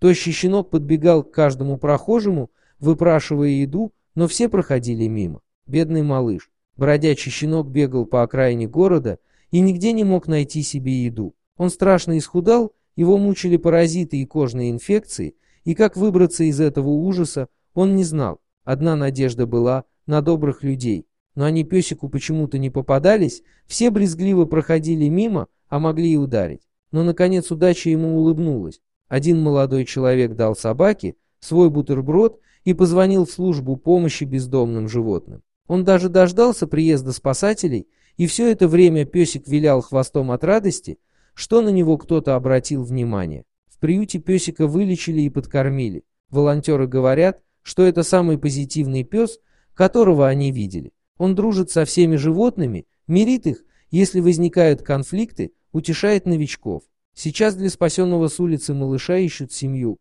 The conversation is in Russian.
Тощий щенок подбегал к каждому прохожему, выпрашивая еду, но все проходили мимо. Бедный малыш. Бродячий щенок бегал по окраине города и нигде не мог найти себе еду. Он страшно исхудал, его мучили паразиты и кожные инфекции, и как выбраться из этого ужаса, он не знал. Одна надежда была на добрых людей. Но они песику почему-то не попадались, все брезгливо проходили мимо, а могли и ударить. Но, наконец, удача ему улыбнулась. Один молодой человек дал собаке свой бутерброд и позвонил в службу помощи бездомным животным. Он даже дождался приезда спасателей, и все это время песик вилял хвостом от радости, что на него кто-то обратил внимание. В приюте песика вылечили и подкормили. Волонтеры говорят, что это самый позитивный пес, которого они видели. Он дружит со всеми животными, мирит их, если возникают конфликты, утешает новичков. Сейчас для спасенного с улицы малыша ищут семью.